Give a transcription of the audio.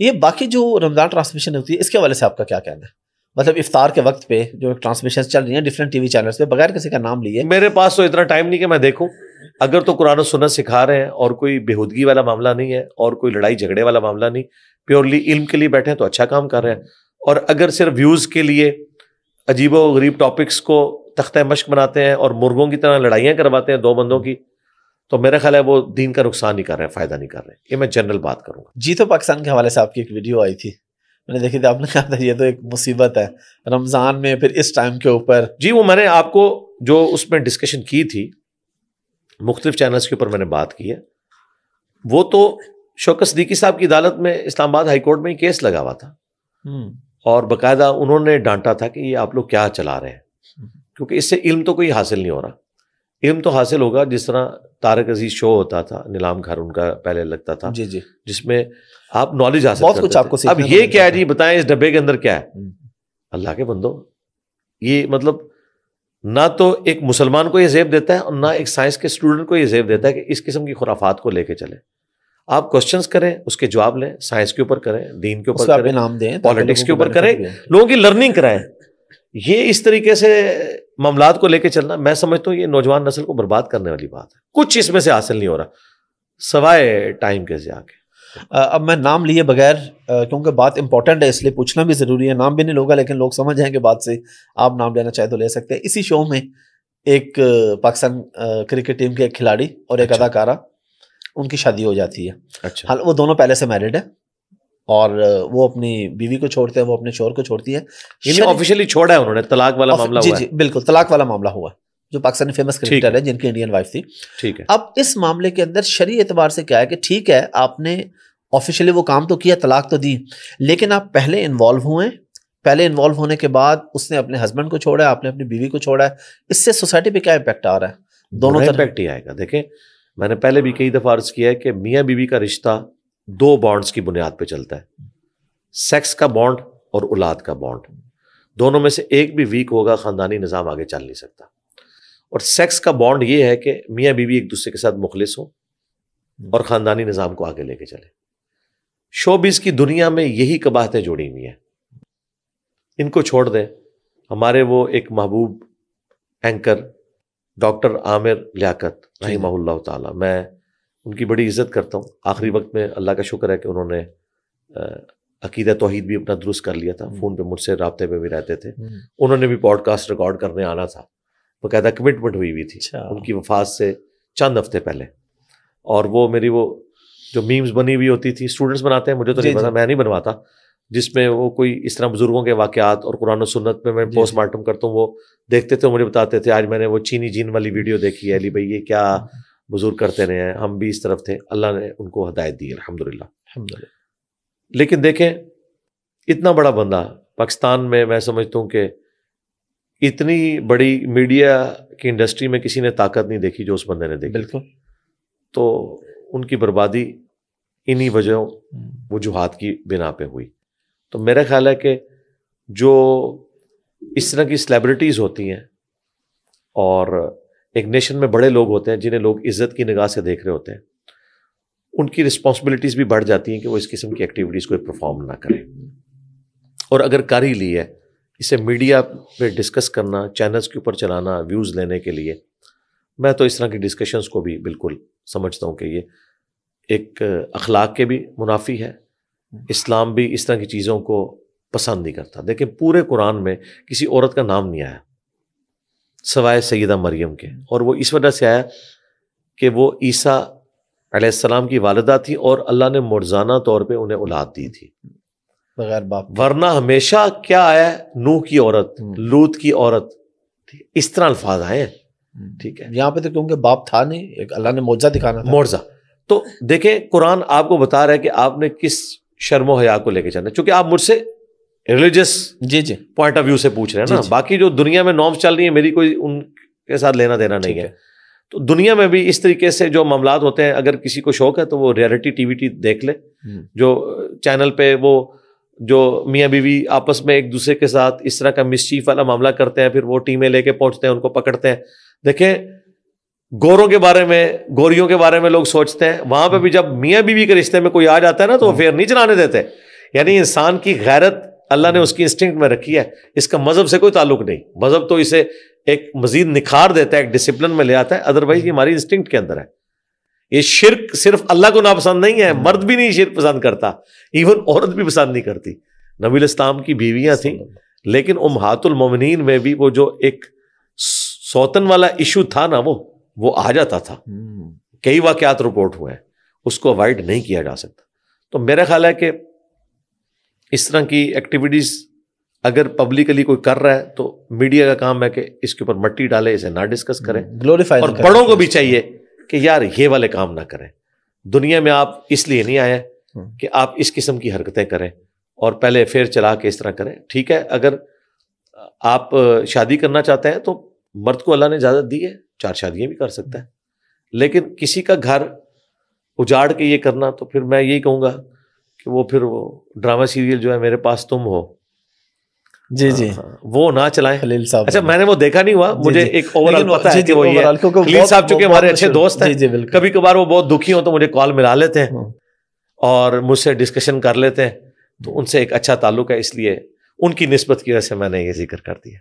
ये बाकी जो रमज़ान ट्रांसमिशन होती है इसके हवाले से आपका क्या कहना है मतलब इफ्तार के वक्त पे जो ट्रांसमिशन चल रही है डिफरेंट टीवी चैनल्स पे बगैर किसी का नाम लिए मेरे पास तो इतना टाइम नहीं कि मैं देखूं अगर तो कुरान सुनना सिखा रहे हैं और कोई बेहूदगी वाला मामला नहीं है और कोई लड़ाई झगड़े वाला मामला नहीं प्योरली इल्म के लिए बैठे हैं तो अच्छा काम कर रहे हैं और अगर सिर्फ व्यूज़ के लिए अजीबो गरीब टॉपिक्स को तख्त मश्क बनाते हैं और मुर्गों की तरह लड़ाइयाँ करवाते हैं दो बंदों की तो मेरा ख्याल है वो दीन का नुकसान नहीं कर रहे हैं फायदा नहीं कर रहे ये मैं जनरल बात करूंगा जी तो पाकिस्तान के हवाले से आपकी एक वीडियो आई थी मैंने देखी थी आपने कहा था ये तो एक मुसीबत है रमज़ान में फिर इस टाइम के ऊपर जी वो मैंने आपको जो उसमें डिस्कशन की थी मुख्तलिफ चैनल्स के ऊपर मैंने बात की है वो तो शौकत सदीकी साहब की अदालत में इस्लामाबाद हाईकोर्ट में ही केस लगा हुआ था हम्म। और बाकायदा उन्होंने डांटा था कि ये आप लोग क्या चला रहे हैं हम्म। क्योंकि इससे इल्म तो कोई हासिल नहीं हो रहा इल्म तो हासिल होगा जिस तरह तारक अजीज शो होता था नीलाम घर उनका पहले लगता था जी जी जिसमें आप नॉलेज हासिल बहुत कुछ आपको अब ये क्या है जी बताएं इस डब्बे के अंदर क्या है हम्म। अल्लाह के बंदो ये मतलब ना तो एक मुसलमान को ये जेब देता है और ना एक साइंस के स्टूडेंट को यह जेब देता है कि इस किस्म की खुराफात को लेके चले आप क्वेश्चंस करें उसके जवाब लें साइंस के ऊपर करें दीन के ऊपर करें नाम दें पॉलिटिक्स के ऊपर करें लोगों की लर्निंग कराएं ये इस तरीके से मामला को लेकर चलना मैं समझता हूँ ये नौजवान नस्ल को बर्बाद करने वाली बात है कुछ इसमें से हासिल नहीं हो रहा सवाए टाइम के आगे अब मैं नाम लिए बगैर क्योंकि बात इंपॉर्टेंट है इसलिए पूछना भी ज़रूरी है नाम भी नहीं लोगा लेकिन लोग समझ जाएंगे बात से आप नाम लेना चाहे तो ले सकते हैं इसी शो में एक पाकिस्तान क्रिकेट टीम के एक खिलाड़ी और एक अच्छा। अदाकारा उनकी शादी हो जाती है अच्छा हाल वो दोनों पहले से मैरिड है और वो अपनी बीवी को छोड़ते हैं वो अपने शोर को छोड़ती है ऑफिशियली छोड़ा है उन्होंने तलाक वाला मामला जी जी बिल्कुल तलाक वाला मामला हुआ जो पाकिस्तानी फेमस क्रिकेटर है जिनकी इंडियन वाइफ थी ठीक है अब इस मामले के अंदर शरी एतबार से क्या है कि ठीक है आपने ऑफिशियली वो काम तो किया तलाक तो दी लेकिन आप पहले इन्वॉल्व हुए पहले इन्वॉल्व होने के बाद उसने अपने हस्बैंड को छोड़ा है आपने अपनी बीवी को छोड़ा है इससे सोसाइटी पे क्या इम्पैक्ट आ रहा है दोनों इम्पैक्ट ही आएगा देखें मैंने पहले भी कई दफ़ा अर्ज किया है कि मियाँ बीवी का रिश्ता दो बॉन्ड्स की बुनियाद पे चलता है सेक्स का बॉन्ड और औलाद का बॉन्ड दोनों में से एक भी वीक होगा ख़ानदानी निज़ाम आगे चल नहीं सकता और सेक्स का बॉन्ड ये है कि मियाँ बीवी एक दूसरे के साथ मुखलिस हो और ख़ानदानी निज़ाम को आगे लेके चले शोबिस की दुनिया में यही कबाहतें जुड़ी हुई हैं इनको छोड़ दें हमारे वो एक महबूब एंकर डॉक्टर आमिर लियाकत रही मैं उनकी बड़ी इज्जत करता हूँ आखिरी हम्म। वक्त में अल्लाह का शुक्र है कि उन्होंने अकीदा तोहहीद भी अपना दुरुस्त कर लिया था हम्म। फ़ोन पे मुझसे रबते पे भी रहते थे हम्म। उन्होंने भी पॉडकास्ट रिकॉर्ड करने आना था बाकायदा कमिटमेंट हुई हुई थी अच्छा। उनकी वफात से चंद हफ्ते पहले और वो मेरी वो जो मीम्स बनी हुई होती थी स्टूडेंट्स बनाते हैं मुझे तो नहीं पता मैं नहीं बनवाता जिसमें वो कोई इस तरह बुजुर्गों के वाक़ात और कुरान सुन्नत में मैं पोस्टमार्टम करता हूँ वो देखते थे मुझे बताते थे आज मैंने वो चीनी जीन वाली वीडियो देखी है अली भाई ये क्या बुज़ुर्ग करते रहे हैं हम भी इस तरफ थे अल्लाह ने उनको हदायत दी अलहमदिल्ला लेकिन देखें इतना बड़ा बंदा पाकिस्तान में मैं समझता हूँ कि इतनी बड़ी मीडिया की इंडस्ट्री में किसी ने ताकत नहीं देखी जो उस बंदे ने देखी बिल्कुल तो उनकी बर्बादी इन्हीं हम्म। वजहों वजूहत की बिना पे हुई तो मेरा ख्याल है कि जो इस तरह की सेलिब्रिटीज़ होती हैं और एक नेशन में बड़े लोग होते हैं जिन्हें लोग इज्जत की निगाह से देख रहे होते हैं उनकी रिस्पॉन्सिबिलिटीज़ भी बढ़ जाती हैं कि वो इस किस्म की एक्टिविटीज़ को परफॉर्म ना करें और अगर कर ही ली है इसे मीडिया पे डिस्कस करना चैनल्स के ऊपर चलाना व्यूज़ लेने के लिए मैं तो इस तरह की डिस्कशंस को भी बिल्कुल समझता हूँ कि ये एक अखलाक के भी मुनाफी है इस्लाम भी इस तरह की चीज़ों को पसंद नहीं करता लेकिन पूरे कुरान में किसी औरत का नाम नहीं आया सवाए सईदा मरियम के और वो इस वजह से आया कि वो ईसा अलैहिस्सलाम की वालदा थी और अल्लाह ने मुर्जाना तौर पे उन्हें औलाद दी थी बगैर बाप वरना हमेशा क्या आया नूह की औरत हम्म। लूत की औरत इस तरह अल्फाज आए हम्म। ठीक है यहाँ पे तो क्योंकि बाप था नहीं एक अल्लाह ने मोजा दिखाना था तो देखें कुरान आपको बता रहा है कि आपने किस शर्मो हया को लेके जाना चूंकि आप मुझसे रिलीजियस जी जी पॉइंट ऑफ व्यू से पूछ रहे हैं ना बाकी जो दुनिया में नॉर्म्स चल रही है मेरी कोई उनके साथ लेना देना नहीं है तो दुनिया में भी इस तरीके से जो मामला होते हैं अगर किसी को शौक है तो वो रियलिटी टीवी देख ले हम्म। जो चैनल पे वो जो मियाँ बीवी आपस में एक दूसरे के साथ इस तरह का मिसचीफ वाला मामला करते हैं फिर वो टीमें लेके पहुंचते हैं उनको पकड़ते हैं देखें गोरों के बारे में गोरियों के बारे में लोग सोचते हैं वहां पर भी हम्म। जब मियाँ बीवी के रिश्ते में कोई आ जाता है ना तो वो हम्म। फेयर नहीं चलाने देते यानी इंसान की गैरत अल्लाह ने उसकी इंस्टिंक्ट में रखी है इसका मज़हब से कोई ताल्लुक नहीं मज़हब तो इसे एक मज़ीद निखार देता है एक डिसिप्लिन में ले आता है अदरवाइज ये हमारी इंस्टिंक्ट के अंदर है ये शिरक सिर्फ अल्लाह को नापसंद नहीं है मर्द भी नहीं शिरक पसंद करता इवन औरत भी पसंद नहीं करती नबील इस्लाम की बीवियां थी लेकिन उमहातुलमोमिन में भी वो जो एक सौतन वाला इशू था ना वो वो आ जाता था हम्म। कई वाकत रिपोर्ट हुए हैं उसको अवॉइड नहीं किया जा सकता तो मेरा ख्याल है कि इस तरह की एक्टिविटीज़ अगर पब्लिकली कोई कर रहा है तो मीडिया का काम है कि इसके ऊपर मट्टी डाले इसे ना डिस्कस हम्म, करें ग्लोरीफाई और बड़ों को भी चाहिए कि यार ये वाले काम ना करें दुनिया में आप इसलिए नहीं आए हम्म। कि आप इस किस्म की हरकतें करें और पहले अफेयर चला के इस तरह करें ठीक है अगर आप शादी करना चाहते हैं तो मर्द को अल्लाह ने इजाज़त दी है चार शादियां भी कर सकता है लेकिन किसी का घर उजाड़ के ये करना तो फिर मैं यही कहूँगा कि वो फिर वो ड्रामा सीरियल जो है मेरे पास तुम हो जी जी हाँ, हाँ। वो ना चलाएं खलील साहब अच्छा मैंने वो देखा नहीं हुआ मुझे एक ओवरऑल पता है कि वो ये खलील साहब चूंकि हमारे अच्छे दोस्त हैं कभी कभार वो बहुत दुखी हो तो मुझे कॉल मिला लेते हैं हम्म। और मुझसे डिस्कशन कर लेते हैं तो उनसे एक अच्छा ताल्लुक है इसलिए उनकी नस्बत की वजह से मैंने ये जिक्र कर दिया